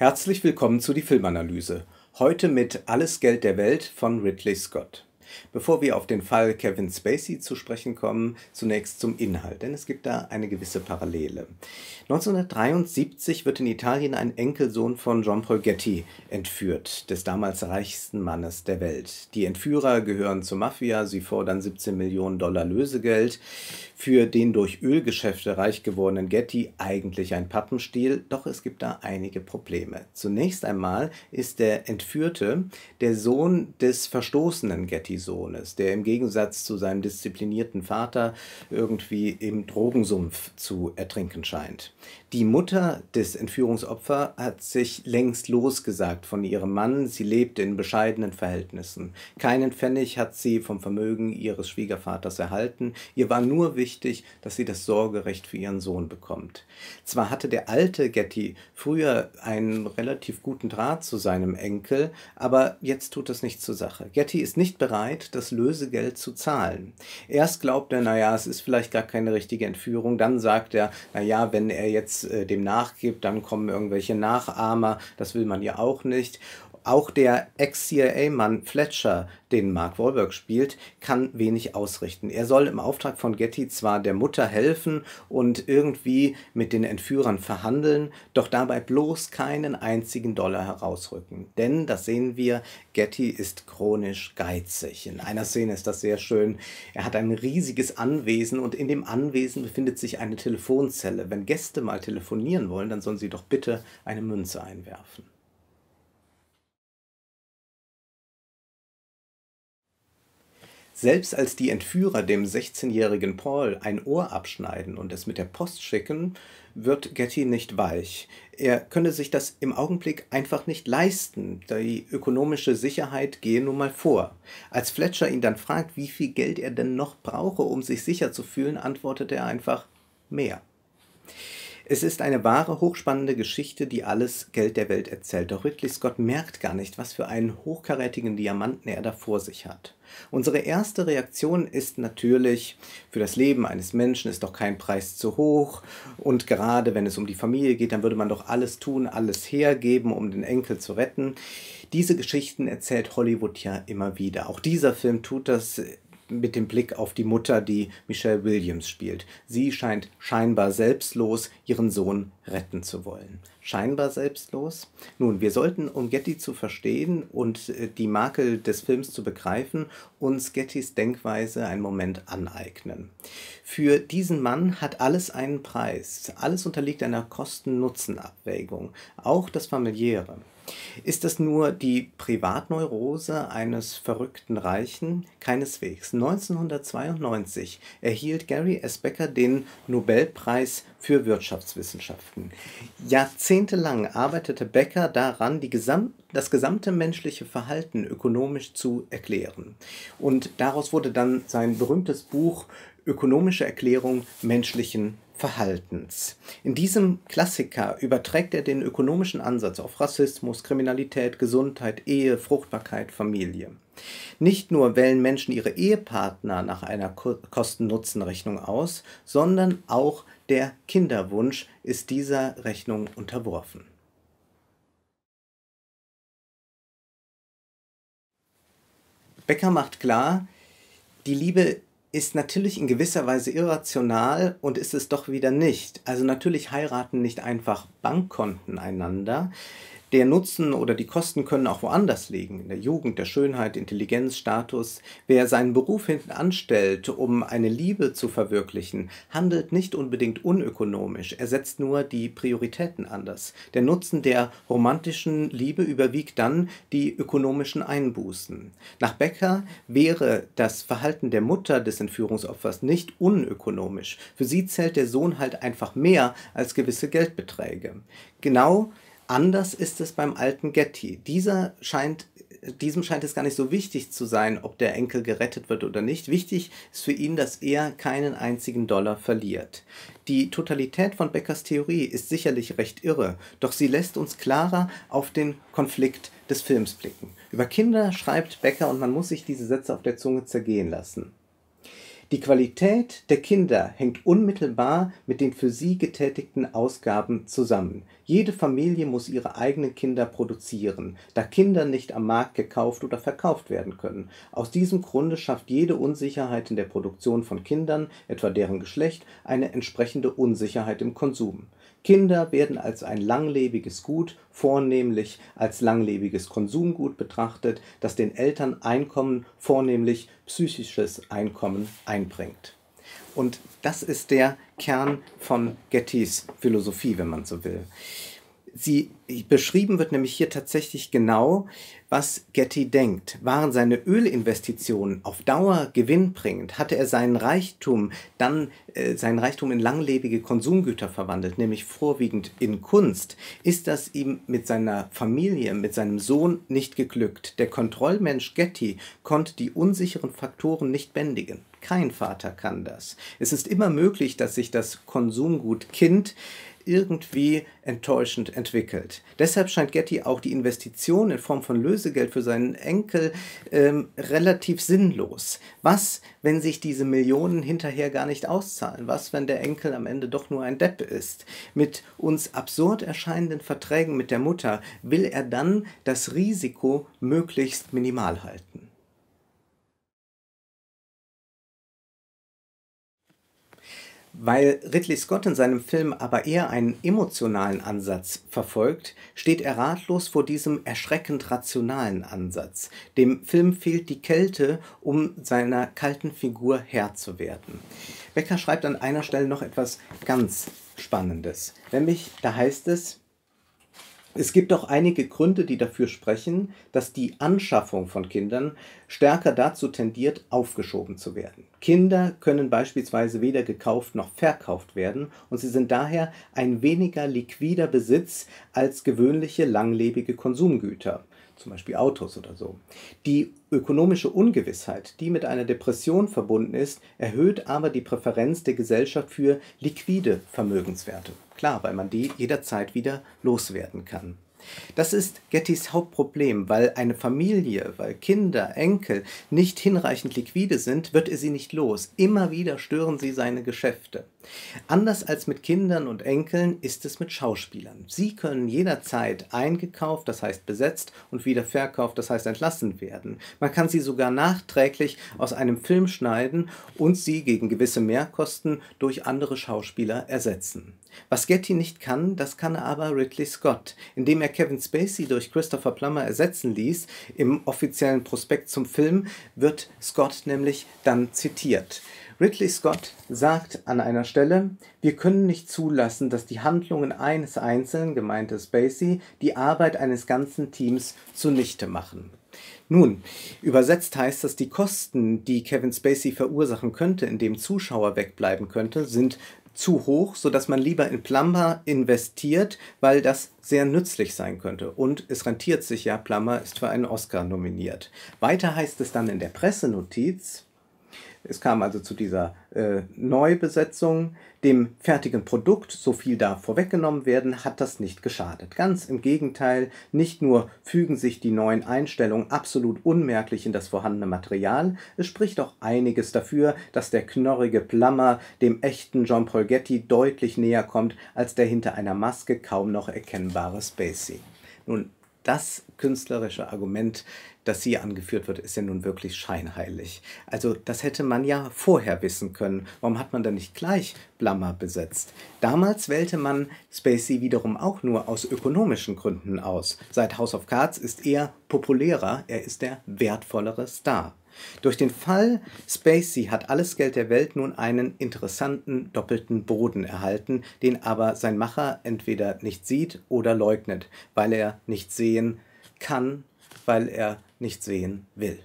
Herzlich willkommen zu die Filmanalyse. Heute mit Alles Geld der Welt von Ridley Scott. Bevor wir auf den Fall Kevin Spacey zu sprechen kommen, zunächst zum Inhalt, denn es gibt da eine gewisse Parallele. 1973 wird in Italien ein Enkelsohn von Jean-Paul Getty entführt, des damals reichsten Mannes der Welt. Die Entführer gehören zur Mafia, sie fordern 17 Millionen Dollar Lösegeld für den durch Ölgeschäfte reich gewordenen Getty eigentlich ein Pappenstiel, doch es gibt da einige Probleme. Zunächst einmal ist der Entführte der Sohn des verstoßenen Getty-Sohnes, der im Gegensatz zu seinem disziplinierten Vater irgendwie im Drogensumpf zu ertrinken scheint. Die Mutter des Entführungsopfers hat sich längst losgesagt von ihrem Mann, sie lebt in bescheidenen Verhältnissen. Keinen Pfennig hat sie vom Vermögen ihres Schwiegervaters erhalten, ihr war nur wichtig, wichtig, dass sie das Sorgerecht für ihren Sohn bekommt. Zwar hatte der alte Getty früher einen relativ guten Draht zu seinem Enkel, aber jetzt tut das nichts zur Sache. Getty ist nicht bereit, das Lösegeld zu zahlen. Erst glaubt er, naja, es ist vielleicht gar keine richtige Entführung, dann sagt er, naja, wenn er jetzt äh, dem nachgibt, dann kommen irgendwelche Nachahmer, das will man ja auch nicht. Auch der Ex-CIA-Mann Fletcher, den Mark Wahlberg spielt, kann wenig ausrichten. Er soll im Auftrag von Getty zwar der Mutter helfen und irgendwie mit den Entführern verhandeln, doch dabei bloß keinen einzigen Dollar herausrücken. Denn, das sehen wir, Getty ist chronisch geizig. In einer Szene ist das sehr schön. Er hat ein riesiges Anwesen und in dem Anwesen befindet sich eine Telefonzelle. Wenn Gäste mal telefonieren wollen, dann sollen sie doch bitte eine Münze einwerfen. Selbst als die Entführer dem 16-jährigen Paul ein Ohr abschneiden und es mit der Post schicken, wird Getty nicht weich. Er könne sich das im Augenblick einfach nicht leisten. Die ökonomische Sicherheit gehe nun mal vor. Als Fletcher ihn dann fragt, wie viel Geld er denn noch brauche, um sich sicher zu fühlen, antwortet er einfach mehr. Es ist eine wahre, hochspannende Geschichte, die alles Geld der Welt erzählt. Doch Ridley Scott merkt gar nicht, was für einen hochkarätigen Diamanten er da vor sich hat. Unsere erste Reaktion ist natürlich, für das Leben eines Menschen ist doch kein Preis zu hoch. Und gerade wenn es um die Familie geht, dann würde man doch alles tun, alles hergeben, um den Enkel zu retten. Diese Geschichten erzählt Hollywood ja immer wieder. Auch dieser Film tut das mit dem Blick auf die Mutter, die Michelle Williams spielt. Sie scheint scheinbar selbstlos ihren Sohn retten zu wollen. Scheinbar selbstlos? Nun, wir sollten, um Getty zu verstehen und äh, die Makel des Films zu begreifen, uns Gettys Denkweise einen Moment aneignen. Für diesen Mann hat alles einen Preis. Alles unterliegt einer Kosten-Nutzen-Abwägung, auch das familiäre. Ist das nur die Privatneurose eines verrückten Reichen? Keineswegs. 1992 erhielt Gary S. Becker den Nobelpreis für Wirtschaftswissenschaften. Jahrzehntelang arbeitete Becker daran, gesam das gesamte menschliche Verhalten ökonomisch zu erklären. Und daraus wurde dann sein berühmtes Buch Ökonomische Erklärung menschlichen Verhaltens. In diesem Klassiker überträgt er den ökonomischen Ansatz auf Rassismus, Kriminalität, Gesundheit, Ehe, Fruchtbarkeit, Familie. Nicht nur wählen Menschen ihre Ehepartner nach einer Kosten-Nutzen-Rechnung aus, sondern auch der Kinderwunsch ist dieser Rechnung unterworfen. Becker macht klar, die Liebe ist natürlich in gewisser Weise irrational und ist es doch wieder nicht. Also natürlich heiraten nicht einfach Bankkonten einander. Der Nutzen oder die Kosten können auch woanders liegen, in der Jugend, der Schönheit, Intelligenz, Status. Wer seinen Beruf hinten anstellt, um eine Liebe zu verwirklichen, handelt nicht unbedingt unökonomisch, er setzt nur die Prioritäten anders. Der Nutzen der romantischen Liebe überwiegt dann die ökonomischen Einbußen. Nach Becker wäre das Verhalten der Mutter des Entführungsopfers nicht unökonomisch. Für sie zählt der Sohn halt einfach mehr als gewisse Geldbeträge. Genau Anders ist es beim alten Getty. Dieser scheint, diesem scheint es gar nicht so wichtig zu sein, ob der Enkel gerettet wird oder nicht. Wichtig ist für ihn, dass er keinen einzigen Dollar verliert. Die Totalität von Beckers Theorie ist sicherlich recht irre, doch sie lässt uns klarer auf den Konflikt des Films blicken. Über Kinder schreibt Becker und man muss sich diese Sätze auf der Zunge zergehen lassen. Die Qualität der Kinder hängt unmittelbar mit den für sie getätigten Ausgaben zusammen. Jede Familie muss ihre eigenen Kinder produzieren, da Kinder nicht am Markt gekauft oder verkauft werden können. Aus diesem Grunde schafft jede Unsicherheit in der Produktion von Kindern, etwa deren Geschlecht, eine entsprechende Unsicherheit im Konsum Kinder werden als ein langlebiges Gut, vornehmlich als langlebiges Konsumgut betrachtet, das den Eltern Einkommen, vornehmlich psychisches Einkommen einbringt. Und das ist der Kern von Gettys Philosophie, wenn man so will. Sie beschrieben wird nämlich hier tatsächlich genau, was Getty denkt. Waren seine Ölinvestitionen auf Dauer gewinnbringend? Hatte er seinen Reichtum dann äh, seinen Reichtum in langlebige Konsumgüter verwandelt, nämlich vorwiegend in Kunst? Ist das ihm mit seiner Familie, mit seinem Sohn nicht geglückt? Der Kontrollmensch Getty konnte die unsicheren Faktoren nicht bändigen. Kein Vater kann das. Es ist immer möglich, dass sich das Konsumgut Kind irgendwie enttäuschend entwickelt. Deshalb scheint Getty auch die Investition in Form von Lösegeld für seinen Enkel ähm, relativ sinnlos. Was, wenn sich diese Millionen hinterher gar nicht auszahlen? Was, wenn der Enkel am Ende doch nur ein Depp ist? Mit uns absurd erscheinenden Verträgen mit der Mutter will er dann das Risiko möglichst minimal halten. Weil Ridley Scott in seinem Film aber eher einen emotionalen Ansatz verfolgt, steht er ratlos vor diesem erschreckend rationalen Ansatz. Dem Film fehlt die Kälte, um seiner kalten Figur Herr zu werden. Becker schreibt an einer Stelle noch etwas ganz Spannendes, nämlich da heißt es, es gibt auch einige Gründe, die dafür sprechen, dass die Anschaffung von Kindern stärker dazu tendiert, aufgeschoben zu werden. Kinder können beispielsweise weder gekauft noch verkauft werden und sie sind daher ein weniger liquider Besitz als gewöhnliche langlebige Konsumgüter zum Beispiel Autos oder so. Die ökonomische Ungewissheit, die mit einer Depression verbunden ist, erhöht aber die Präferenz der Gesellschaft für liquide Vermögenswerte. Klar, weil man die jederzeit wieder loswerden kann. Das ist Gettys Hauptproblem, weil eine Familie, weil Kinder, Enkel nicht hinreichend liquide sind, wird er sie nicht los. Immer wieder stören sie seine Geschäfte. Anders als mit Kindern und Enkeln ist es mit Schauspielern. Sie können jederzeit eingekauft, das heißt besetzt, und wieder verkauft, das heißt entlassen werden. Man kann sie sogar nachträglich aus einem Film schneiden und sie gegen gewisse Mehrkosten durch andere Schauspieler ersetzen. Was Getty nicht kann, das kann aber Ridley Scott, indem er Kevin Spacey durch Christopher Plummer ersetzen ließ. Im offiziellen Prospekt zum Film wird Scott nämlich dann zitiert. Ridley Scott sagt an einer Stelle, wir können nicht zulassen, dass die Handlungen eines Einzelnen, gemeinte Spacey, die Arbeit eines ganzen Teams zunichte machen. Nun, übersetzt heißt das, die Kosten, die Kevin Spacey verursachen könnte, indem Zuschauer wegbleiben könnte, sind zu hoch, sodass man lieber in Plumber investiert, weil das sehr nützlich sein könnte. Und es rentiert sich ja, Plumber ist für einen Oscar nominiert. Weiter heißt es dann in der Pressenotiz, es kam also zu dieser äh, Neubesetzung. Dem fertigen Produkt, so viel da vorweggenommen werden, hat das nicht geschadet. Ganz im Gegenteil, nicht nur fügen sich die neuen Einstellungen absolut unmerklich in das vorhandene Material, es spricht auch einiges dafür, dass der knorrige Plammer dem echten John Getty deutlich näher kommt als der hinter einer Maske kaum noch erkennbare Spacey. Nun, das künstlerische Argument, das hier angeführt wird, ist ja nun wirklich scheinheilig. Also das hätte man ja vorher wissen können. Warum hat man da nicht gleich Blammer besetzt? Damals wählte man Spacey wiederum auch nur aus ökonomischen Gründen aus. Seit House of Cards ist er populärer, er ist der wertvollere Star. Durch den Fall Spacey hat alles Geld der Welt nun einen interessanten doppelten Boden erhalten, den aber sein Macher entweder nicht sieht oder leugnet, weil er nicht sehen kann, weil er nicht sehen will.